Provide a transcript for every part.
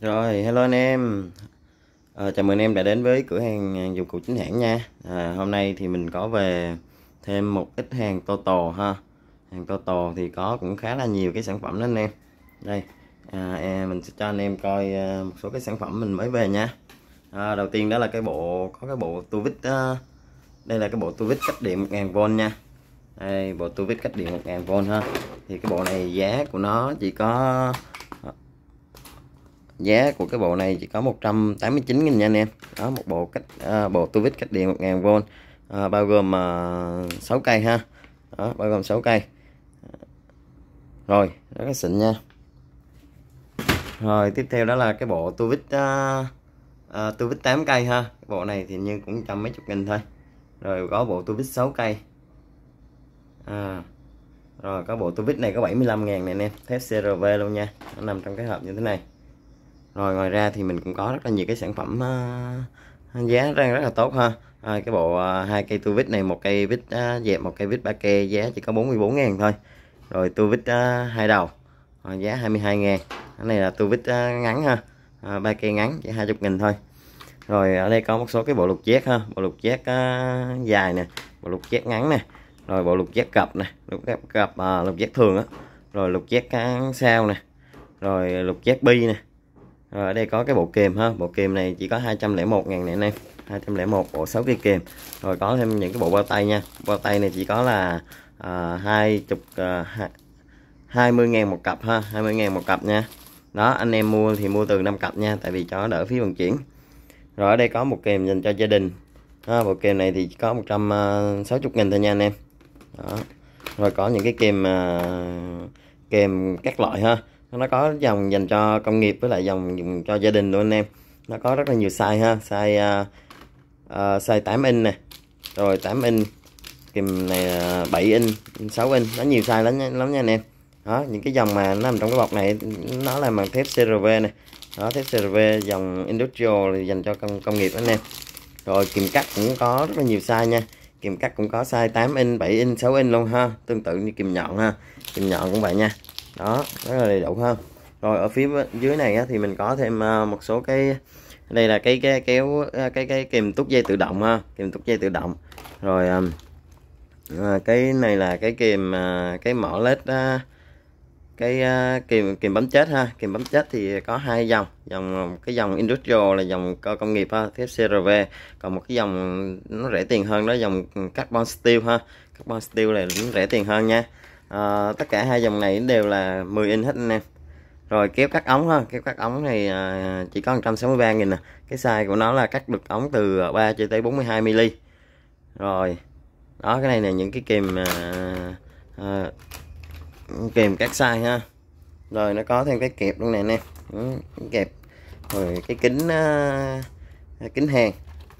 Rồi, hello anh em à, Chào mừng anh em đã đến với cửa hàng à, dụng cụ chính hãng nha à, Hôm nay thì mình có về thêm một ít hàng Toto ha Hàng Toto thì có cũng khá là nhiều cái sản phẩm đó anh em Đây, à, à mình sẽ cho anh em coi à, một số cái sản phẩm mình mới về nha à, Đầu tiên đó là cái bộ, có cái bộ Tuvit vít. Đây là cái bộ vít cách điện 1000V nha Đây, bộ vít cách điện 1000V ha Thì cái bộ này giá của nó chỉ có giá của cái bộ này chỉ có 189 nghìn nha anh em đó một bộ cách à, bộ tu cách điện 1000V à, bao gồm à, 6 cây ha đó, bao gồm 6 cây rồi rất là xịn nha rồi tiếp theo đó là cái bộ tu vít à, à, 8 cây ha cái bộ này thì như cũng trăm mấy chục nghìn thôi rồi có bộ tu vít 6 cây à, rồi có bộ tu này có 75 ngàn nè anh em thép CRV luôn nha nó nằm trong cái hộp như thế này rồi ngoài ra thì mình cũng có rất là nhiều cái sản phẩm uh, giá đang rất là tốt ha à, cái bộ uh, hai cây tu vít này một cây vít uh, dẹp một cây vít ba kê giá chỉ có 44 ngàn thôi rồi tu vít uh, hai đầu uh, giá 22 ngàn cái này là tu vít uh, ngắn ha uh, ba cây ngắn chỉ 20 nghìn thôi rồi ở đây có một số cái bộ lục giác ha bộ lục giác uh, dài nè bộ lục giác ngắn nè rồi bộ lục giác cặp nè lục giác cặp uh, lục giác thường á rồi lục giác sao nè rồi lục giác bi nè rồi ờ, ở đây có cái bộ kềm ha bộ kềm này chỉ có 201 ngàn này anh em 201 bộ 6 cây kềm rồi có thêm những cái bộ bao tay nha bao tay này chỉ có là à, 20 à, 20 ngàn một cặp ha 20 ngàn một cặp nha đó anh em mua thì mua từ 5 cặp nha tại vì cho đỡ phí vận chuyển rồi ở đây có một kềm dành cho gia đình ha, bộ kềm này thì có 160 ờ, nghìn thôi nha anh em đó. rồi có những cái kèm ờ, kềm các loại ha nó có dòng dành cho công nghiệp với lại dòng dùng cho gia đình luôn anh em nó có rất là nhiều size ha size uh, uh, size 8 inch nè rồi 8 inch kìm này 7 à, inch 6 inch nó nhiều size lắm lắm nha anh em đó những cái dòng mà nó nằm trong cái bọc này nó là bằng thép CRV này đó thép CRV dòng industrial dành cho công, công nghiệp anh em rồi kìm cắt cũng có rất là nhiều size nha kìm cắt cũng có size 8 inch 7 inch 6 inch luôn ha tương tự như kìm nhọn ha kìm nhọn cũng vậy nha đó rất là đầy đủ hơn rồi ở phía dưới này á, thì mình có thêm à, một số cái đây là cái cái kéo à, cái cái, kìm tút dây tự động ha kìm tút dây tự động rồi à, à, cái này là cái kìm cái mỏ led à, cái à, kìm kìm bấm chết ha kìm bấm chết thì có hai dòng dòng cái dòng industrial là dòng cơ công nghiệp ha thép CRV còn một cái dòng nó rẻ tiền hơn đó dòng carbon steel ha carbon steel này cũng rẻ tiền hơn nha à, tất cả hai dòng này đều là 10 inch hết anh em rồi kéo cắt ống ha kéo cắt ống này à, ờ, chỉ có 163 nghìn nè à. cái size của nó là cắt được ống từ 3 ờ, cho tới 42 mm rồi đó cái này là những cái kìm à, à, kìm cắt size ha rồi nó có thêm cái kẹp luôn nè nè ừ, kẹp rồi cái kính à, kính hàng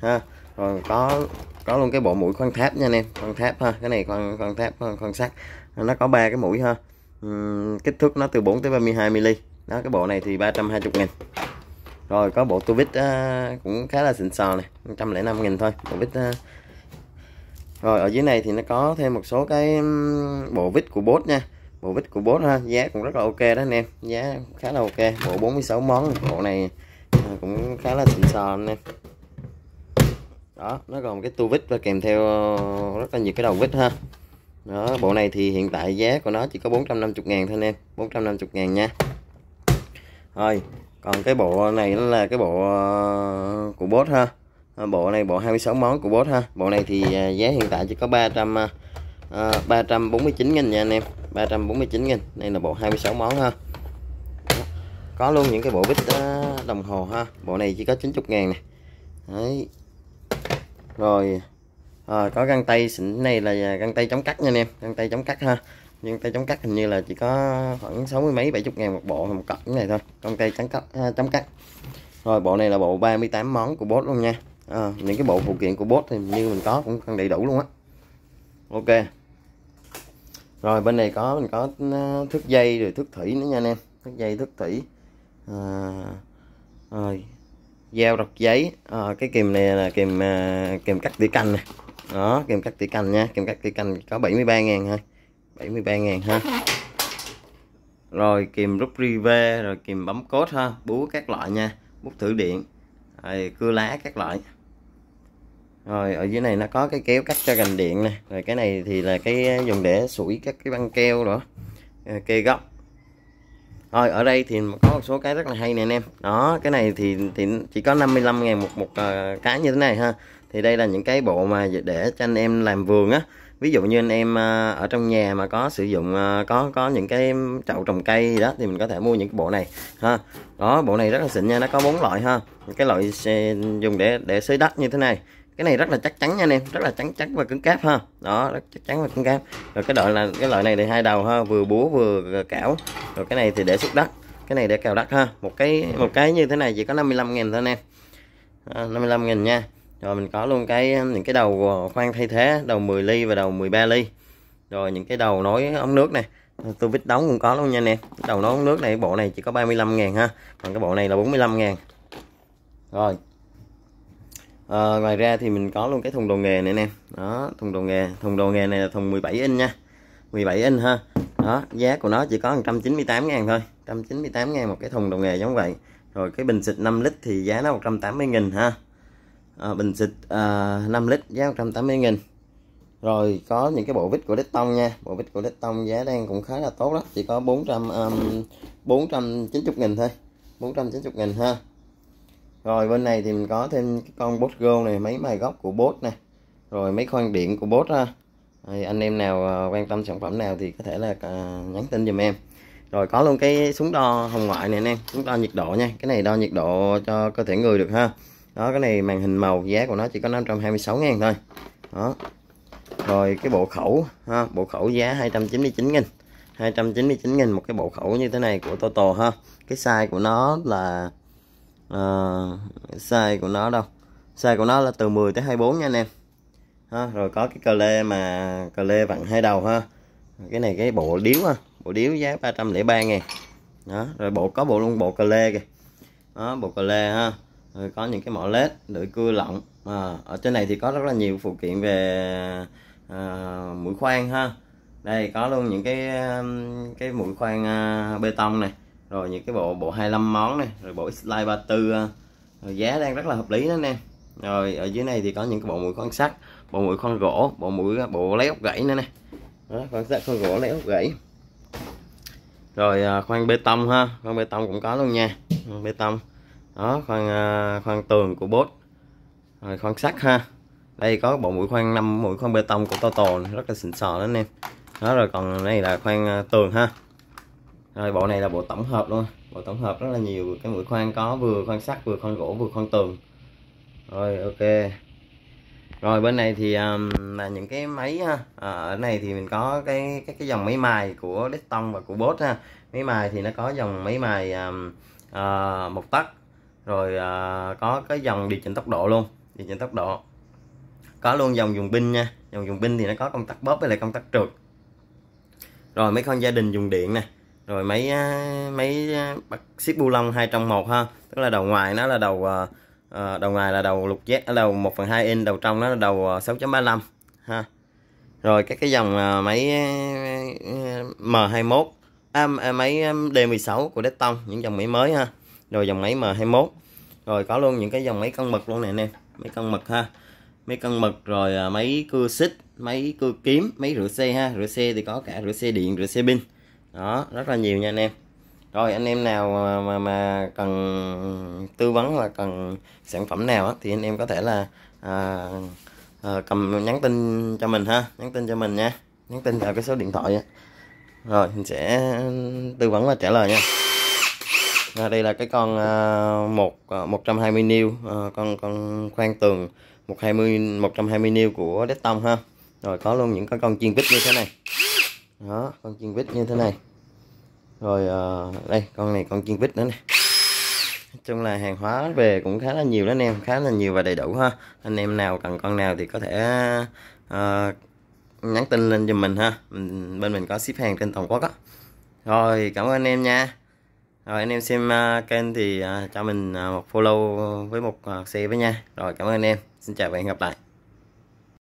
ha rồi có có luôn cái bộ mũi khoan tháp nha anh em khoan tháp ha cái này khoan khoan tháp khoan, khoan sắt nó có ba cái mũi ha uhm, kích thước nó từ 4 tới 32 mm đó cái bộ này thì 320 nghìn rồi có bộ tu vít uh, à, cũng khá là xịn sò này 105 nghìn thôi bộ vít uh. À. rồi ở dưới này thì nó có thêm một số cái bộ vít của bốt nha bộ vít của bốt ha giá cũng rất là ok đó anh em giá khá là ok bộ 46 món bộ này à, cũng khá là xịn sò anh em đó nó còn cái tu vít và kèm theo ờ, rất là nhiều cái đầu vít ha đó bộ này thì hiện tại giá của nó chỉ có 450 ngàn thôi anh em 450 ngàn nha rồi còn cái bộ này nó là cái bộ ờ, của bốt ha ờ, bộ này bộ 26 món của bốt ha bộ này thì giá hiện tại chỉ có 300 à, 349 nghìn nha anh em 349 nghìn đây là bộ 26 món ha có luôn những cái bộ vít đồng hồ ha bộ này chỉ có 90 ngàn này Đấy, rồi à, có găng tay xịn này là găng tay chống cắt nha anh em găng tay chống cắt ha nhưng tay chống cắt hình như là chỉ có khoảng 60 mấy 70 ngàn một bộ một cặp này thôi găng tay chống cắt à, chống cắt rồi bộ này là bộ 38 món của bốt luôn nha à, những cái bộ phụ kiện của bốt thì như mình có cũng đầy đủ luôn á ok rồi bên này có mình có à, thước dây rồi thước thủy nữa nha anh em thước dây thước thủy à, rồi dao rọc giấy à, cái kìm này là kìm à, kìm cắt tỉa cành này đó kìm cắt tỉa cành nha kìm cắt tỉa cành có 73 ngàn ha 73 ngàn ha rồi kìm rút rive rồi kìm bấm cốt ha búa các loại nha bút thử điện rồi cưa lá các loại rồi ở dưới này nó có cái kéo cắt cho gành điện nè rồi cái này thì là cái ờ, dùng để sủi các cái băng keo nữa kê góc rồi ở đây thì có một số cái rất là hay nè anh em đó cái này thì, thì chỉ có 55 ngàn một một uh, cái như thế này ha thì đây là những cái bộ mà để cho anh em làm vườn á ví dụ như anh em ờ, ở trong nhà mà có sử dụng ờ, có có những cái chậu trồng cây gì đó thì mình có thể mua những cái bộ này ha đó bộ này rất là xịn nha nó có bốn loại ha cái loại dùng để để xới đất như thế này cái này rất là chắc chắn nha anh em rất là chắc chắn và cứng cáp ha đó rất chắc chắn và cứng cáp rồi cái loại là cái loại này thì hai đầu ha vừa búa vừa cảo rồi cái này thì để xúc đất cái này để cào đất ha một cái một cái như thế này chỉ có 55 000 thôi anh em à, 55 000 nha rồi mình có luôn cái những cái đầu khoan thay thế đầu 10 ly và đầu 13 ly rồi những cái đầu nối ống nước này tôi vít đóng cũng có luôn nha anh em đầu nối ống nước này bộ này chỉ có 35 000 ha còn cái bộ này là 45 000 rồi à, ngoài ra thì mình có luôn cái thùng đồ nghề này nè đó thùng đồ nghề thùng đồ nghề này là thùng 17 inch nha 17 inch ha đó giá của nó chỉ có 198 ngàn thôi 198 ngàn một cái thùng đồ nghề giống vậy rồi cái bình xịt 5 lít thì giá nó 180 nghìn ha à, bình xịt à, ờ, 5 lít giá 180 nghìn rồi có những cái bộ vít của đích tông nha bộ vít của đích tông giá đang cũng khá là tốt lắm chỉ có 400 um, 490 nghìn thôi 490 nghìn ha rồi bên này thì mình có thêm cái con bốt go này mấy mài góc của bốt này rồi mấy khoan điện của bốt ha rồi anh em nào à, quan tâm sản phẩm nào thì có thể là à, nhắn tin giùm em rồi có luôn cái súng đo hồng ngoại này anh em súng đo nhiệt độ nha cái này đo nhiệt độ cho cơ thể người được ha đó cái này màn hình màu giá của nó chỉ có 526 ngàn thôi đó rồi cái bộ khẩu ha bộ khẩu giá 299 nghìn 299 nghìn một cái bộ khẩu như thế này của Toto ha cái size của nó là uh, size của nó đâu size của nó là từ 10 tới 24 nha anh em ha, rồi có cái cờ lê mà cờ lê vặn hai đầu ha cái này cái bộ điếu ha bộ điếu giá 303 ngàn đó rồi bộ có bộ luôn bộ cờ lê kìa đó bộ cờ lê ha rồi có những cái mỏ led lưỡi cưa lọng à, ở trên này thì có rất là nhiều phụ kiện về à, mũi khoan ha đây có luôn những cái cái mũi khoan à, bê tông này rồi những cái bộ bộ 25 món này rồi bộ slide line 34 à. rồi giá đang rất là hợp lý đó nè rồi ở dưới này thì có những cái bộ mũi khoan sắt bộ mũi khoan gỗ bộ mũi à, bộ lấy ốc gãy nữa nè khoan sắt khoan gỗ lấy ốc gãy rồi à, khoan bê tông ha khoan bê tông cũng có luôn nha bê tông đó khoan khoan tường của bốt rồi khoan sắt ha đây có bộ mũi khoan năm mũi khoan bê tông của Toto rất là xịn sò đó nè đó rồi còn đây là khoan tường ha rồi bộ này là bộ tổng hợp luôn bộ tổng hợp rất là nhiều cái mũi khoan có vừa khoan sắt vừa khoan gỗ vừa khoan tường rồi ok rồi bên này thì um, là những cái máy ha à, ở này thì mình có cái cái cái dòng máy mài của Deston và của bosch. ha máy mài thì nó có dòng máy mài um, uh, một tấc rồi uh, có cái dòng điều chỉnh tốc độ luôn điều chỉnh tốc độ có luôn dòng dùng pin nha dòng dùng pin thì nó có công tắc bóp với lại công tắc trượt rồi mấy con gia đình dùng điện nè rồi máy à, máy à, bắt ship bu lông hai trong một ha tức là đầu ngoài nó là đầu à, đầu ngoài là đầu lục giác đầu 1 phần 2 inch đầu trong nó là đầu 6.35 ha rồi các cái dòng máy M21 à, máy D16 của Decton những dòng máy mới ha rồi dòng máy M21 rồi có luôn những cái dòng máy cân mực luôn nè anh em máy cân mực ha máy cân mực rồi máy cưa xích máy cưa kiếm máy rửa xe ha rửa xe thì có cả rửa xe điện rửa xe pin đó rất là nhiều nha anh em rồi anh em nào mà, mà, cần tư vấn là cần sản phẩm nào thì anh em có thể là à, à, cầm nhắn tin cho mình ha nhắn tin cho mình nha nhắn tin vào cái số điện thoại á. rồi mình sẽ tư vấn và trả lời nha à, đây là cái con à, một à, một trăm hai mươi new à, con con khoan tường một hai mươi một trăm hai mươi new của Destom ha rồi có luôn những cái con chiên vít như thế này đó con chiên vít như thế này rồi uh, đây con này con chiên vít nữa này chung là hàng hóa về cũng khá là nhiều đó anh em khá là nhiều và đầy đủ ha anh em nào cần con nào thì có thể uh, nhắn tin lên cho mình ha bên mình có ship hàng trên toàn quốc á rồi cảm ơn anh em nha rồi anh em xem uh, kênh thì uh, cho mình uh, một follow với một uh, share với nha rồi cảm ơn anh em xin chào và hẹn gặp lại